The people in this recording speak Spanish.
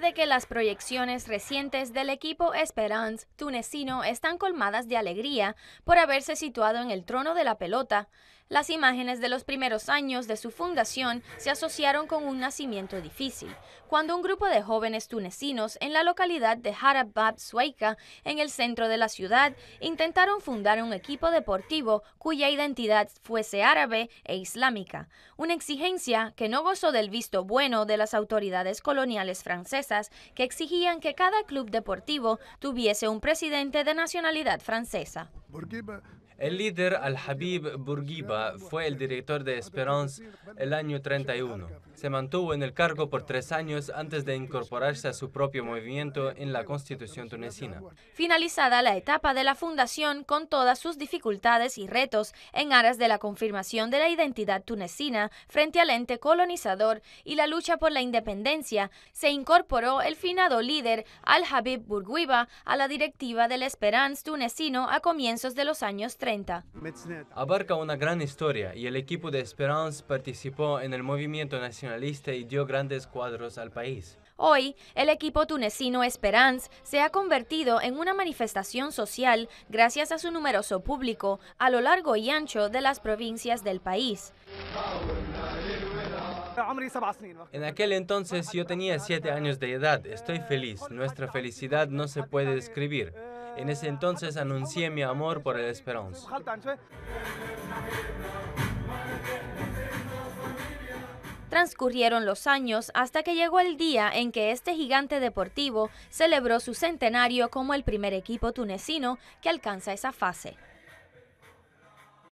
de que las proyecciones recientes del equipo Esperance tunecino están colmadas de alegría por haberse situado en el trono de la pelota, las imágenes de los primeros años de su fundación se asociaron con un nacimiento difícil, cuando un grupo de jóvenes tunecinos en la localidad de Harabab, Sueca, en el centro de la ciudad, intentaron fundar un equipo deportivo cuya identidad fuese árabe e islámica, una exigencia que no gozó del visto bueno de las autoridades coloniales francesas que exigían que cada club deportivo tuviese un presidente de nacionalidad francesa. El líder Al-Habib Bourguiba fue el director de Esperance el año 31. Se mantuvo en el cargo por tres años antes de incorporarse a su propio movimiento en la constitución tunecina. Finalizada la etapa de la fundación con todas sus dificultades y retos en aras de la confirmación de la identidad tunecina frente al ente colonizador y la lucha por la independencia, se incorporó el finado líder Al-Habib Bourguiba a la directiva del Esperance tunecino a comienzos de los años 30. Abarca una gran historia y el equipo de Esperance participó en el movimiento nacionalista y dio grandes cuadros al país. Hoy, el equipo tunecino Esperance se ha convertido en una manifestación social gracias a su numeroso público a lo largo y ancho de las provincias del país. En aquel entonces yo tenía siete años de edad, estoy feliz, nuestra felicidad no se puede describir. En ese entonces anuncié mi amor por el Esperanza. Transcurrieron los años hasta que llegó el día en que este gigante deportivo celebró su centenario como el primer equipo tunecino que alcanza esa fase.